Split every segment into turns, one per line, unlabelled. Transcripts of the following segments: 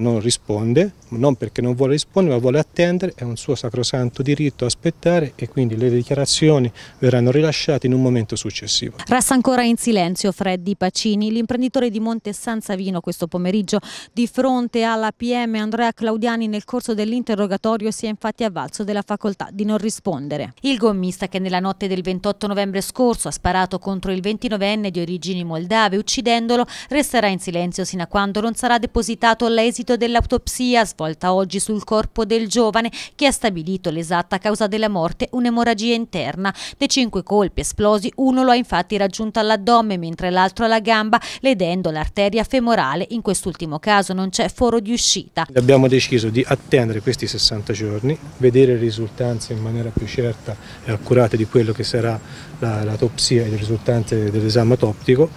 non risponde, non perché non vuole rispondere, ma vuole attendere, è un suo sacrosanto diritto aspettare e quindi le dichiarazioni verranno rilasciate in un momento successivo.
Resta ancora in silenzio Freddi Pacini, l'imprenditore di Monte San Savino questo pomeriggio di fronte alla PM Andrea Claudiani nel corso dell'interrogatorio si è infatti avvalso della facoltà di non rispondere. Il gommista che nella notte del 28 novembre scorso ha sparato contro il 29enne di origini moldave uccidendolo resterà in silenzio sino a quando non sarà depositato l'esito seguito dell'autopsia svolta oggi sul corpo del giovane che ha stabilito l'esatta causa della morte, un'emorragia interna. Dei cinque colpi esplosi, uno lo ha infatti raggiunto all'addome mentre l'altro alla gamba, ledendo l'arteria femorale. In quest'ultimo caso non c'è foro di uscita.
Abbiamo deciso di attendere questi 60 giorni, vedere le risultanze in maniera più certa e accurata di quello che sarà l'autopsia e le risultanze dell'esame autoptico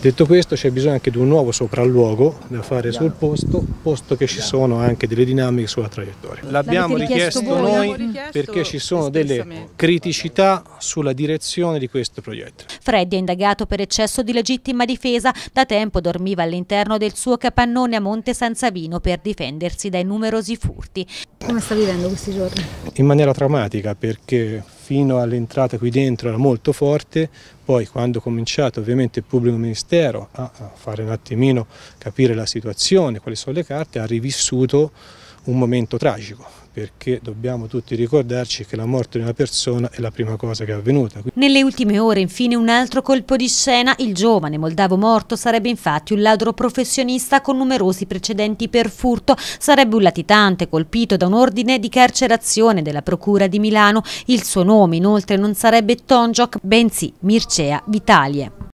Detto questo c'è bisogno anche di un nuovo sopralluogo da fare sul posto, posto che ci sono anche delle dinamiche sulla traiettoria. L'abbiamo richiesto, noi perché ci sono delle criticità sulla direzione di questo progetto.
Freddi è indagato per eccesso di legittima difesa, da tempo dormiva all'interno del suo capannone a Monte San Savino per difendersi dai numerosi furti. Come sta vivendo questi giorni?
In maniera traumatica perché fino all'entrata qui dentro era molto forte, poi quando ho cominciato ovviamente il pubblico ministero a fare un attimino capire la situazione, quali sono le carte, ha rivissuto un momento tragico perché dobbiamo tutti ricordarci che la morte di una persona è la prima cosa che è avvenuta.
Nelle ultime ore infine un altro colpo di scena, il giovane moldavo morto sarebbe infatti un ladro professionista con numerosi precedenti per furto, sarebbe un latitante colpito da un ordine di carcerazione della Procura di Milano, il suo nome inoltre non sarebbe Tonjok bensì Mircea Vitalie.